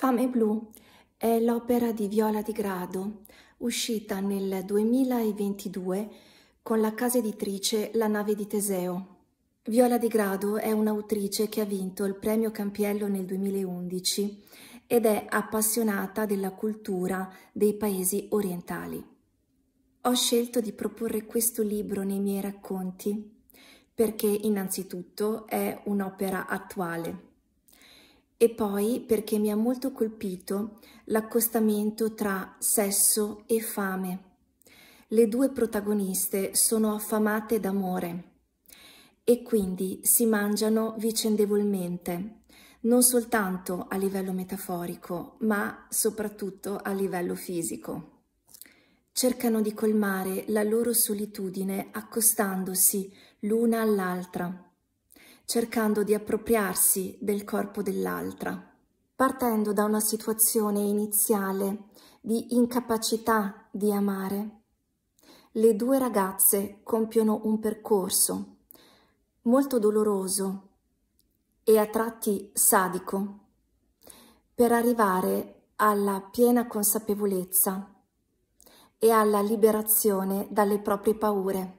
Fame Blu è l'opera di Viola di Grado, uscita nel 2022 con la casa editrice La nave di Teseo. Viola di Grado è un'autrice che ha vinto il premio Campiello nel 2011 ed è appassionata della cultura dei paesi orientali. Ho scelto di proporre questo libro nei miei racconti perché innanzitutto è un'opera attuale e poi perché mi ha molto colpito l'accostamento tra sesso e fame. Le due protagoniste sono affamate d'amore e quindi si mangiano vicendevolmente, non soltanto a livello metaforico, ma soprattutto a livello fisico. Cercano di colmare la loro solitudine accostandosi l'una all'altra cercando di appropriarsi del corpo dell'altra, partendo da una situazione iniziale di incapacità di amare. Le due ragazze compiono un percorso molto doloroso e a tratti sadico per arrivare alla piena consapevolezza e alla liberazione dalle proprie paure.